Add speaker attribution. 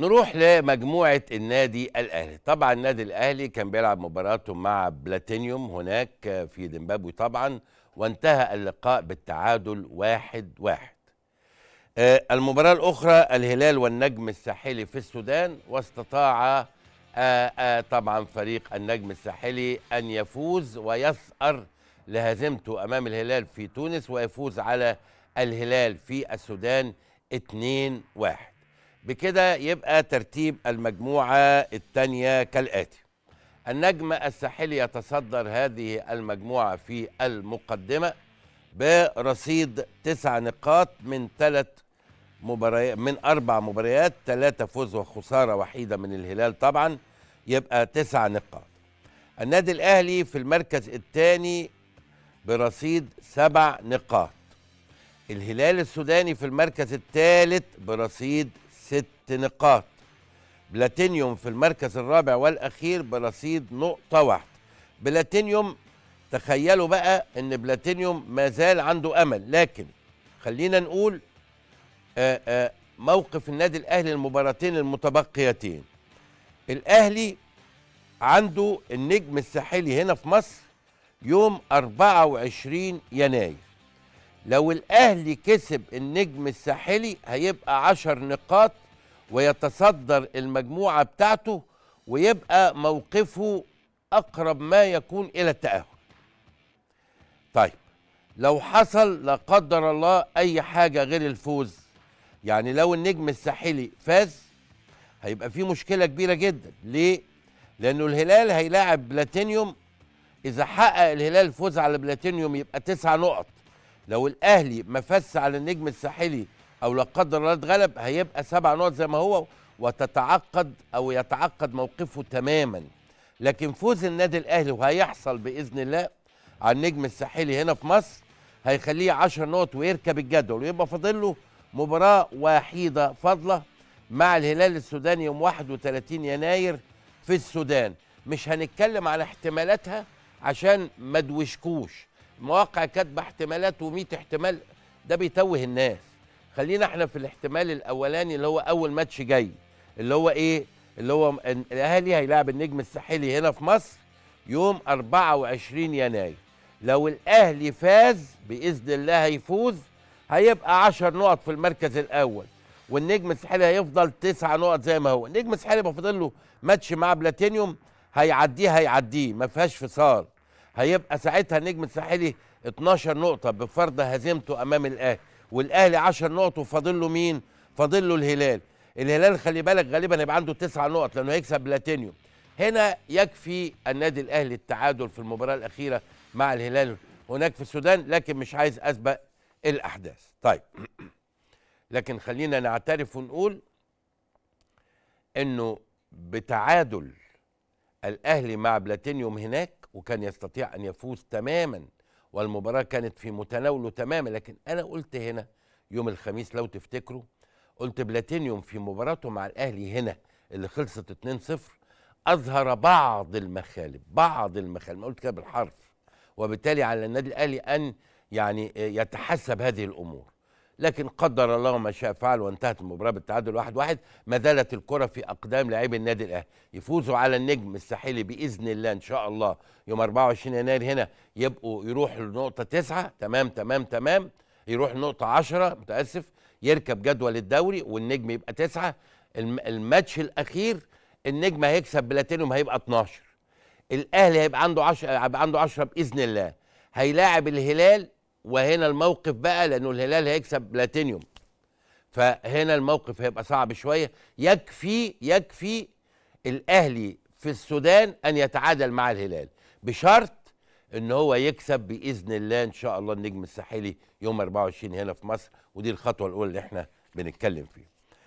Speaker 1: نروح لمجموعة النادي الأهلي طبعا النادي الأهلي كان بيلعب مباراته مع بلاتينيوم هناك في زيمبابوي طبعا وانتهى اللقاء بالتعادل واحد واحد آه، المباراة الأخرى الهلال والنجم الساحلي في السودان واستطاع آه، آه، طبعا فريق النجم الساحلي أن يفوز ويثأر لهزيمته أمام الهلال في تونس ويفوز على الهلال في السودان 2-1 بكده يبقى ترتيب المجموعة الثانية كالآتي النجم الساحلي يتصدر هذه المجموعة في المقدمة برصيد تسع نقاط من ثلاث مباريات من أربع مباريات ثلاثة فوز وخسارة وحيدة من الهلال طبعا يبقى تسع نقاط النادي الأهلي في المركز الثاني برصيد سبع نقاط الهلال السوداني في المركز الثالث برصيد ست نقاط بلاتينيوم في المركز الرابع والأخير برصيد نقطة واحدة بلاتينيوم تخيلوا بقى ان بلاتينيوم ما زال عنده امل لكن خلينا نقول آآ آآ موقف النادي الاهلي المباراتين المتبقيتين الاهلي عنده النجم الساحلي هنا في مصر يوم 24 يناير لو الاهلي كسب النجم الساحلي هيبقى 10 نقاط ويتصدر المجموعة بتاعته ويبقى موقفه أقرب ما يكون إلى التأهل طيب لو حصل لا قدر الله أي حاجة غير الفوز يعني لو النجم الساحلي فاز هيبقى في مشكلة كبيرة جدا ليه؟ لأنه الهلال هيلاعب بلاتينيوم إذا حقق الهلال الفوز على بلاتينيوم يبقى تسع نقط لو الأهلي ما فازش على النجم الساحلي او لا قدر الله اتغلب هيبقى سبع نقط زي ما هو وتتعقد او يتعقد موقفه تماما لكن فوز النادي الاهلي وهيحصل باذن الله على النجم الساحلي هنا في مصر هيخليه 10 نقط ويركب الجدول ويبقى فاضل له مباراه وحيده فاضله مع الهلال السوداني يوم 31 يناير في السودان مش هنتكلم على احتمالاتها عشان ما دوشكوش مواقع كاتبه احتمالات و100 احتمال ده بيتوه الناس خلينا احنا في الاحتمال الاولاني اللي هو اول ماتش جاي اللي هو ايه اللي هو الاهلي هيلاعب النجم الساحلي هنا في مصر يوم 24 يناير لو الاهلي فاز باذن الله هيفوز هيبقى 10 نقط في المركز الاول والنجم الساحلي هيفضل 9 نقط زي ما هو النجم الساحلي لو فاضل له ماتش مع بلاتينيوم هيعديه هيعديه ما فيهاش فصال هيبقى ساعتها النجم الساحلي 12 نقطة بفرض هزيمته أمام الأهلي والاهلي 10 نقط وفاضل له مين؟ فاضل له الهلال الهلال خلي بالك غالبا هيبقى عنده تسع نقط لانه هيكسب بلاتينيوم هنا يكفي النادي الاهلي التعادل في المباراه الاخيره مع الهلال هناك في السودان لكن مش عايز اسبق الاحداث طيب لكن خلينا نعترف ونقول انه بتعادل الاهلي مع بلاتينيوم هناك وكان يستطيع ان يفوز تماما والمباراة كانت في متناوله تماما لكن أنا قلت هنا يوم الخميس لو تفتكروا قلت بلاتينيوم في مباراته مع الأهلي هنا اللي خلصت 2-0 أظهر بعض المخالب بعض المخالب ما قلت كده بالحرف وبالتالي على النادي الأهلي أن يعني يتحسب هذه الأمور لكن قدر الله ما شاء فعل وانتهت المباراه بالتعادل 1-1 واحد واحد ما زالت الكره في اقدام لاعبي النادي الاهلي يفوزوا على النجم الساحلي باذن الله ان شاء الله يوم 24 يناير هنا يبقوا يروحوا لنقطه تسعة تمام تمام تمام يروح لنقطه 10 متاسف يركب جدول الدوري والنجم يبقى تسعة الماتش الاخير النجم هيكسب بلاتينيوم هيبقى 12 الاهلي هيبقى عنده 10 هيبقى عنده 10 باذن الله هيلاعب الهلال وهنا الموقف بقى لانه الهلال هيكسب بلاتينيوم فهنا الموقف هيبقى صعب شويه يكفي يكفي الاهلي في السودان ان يتعادل مع الهلال بشرط ان هو يكسب باذن الله ان شاء الله النجم الساحلي يوم 24 هنا في مصر ودي الخطوه الاولى اللي احنا بنتكلم فيها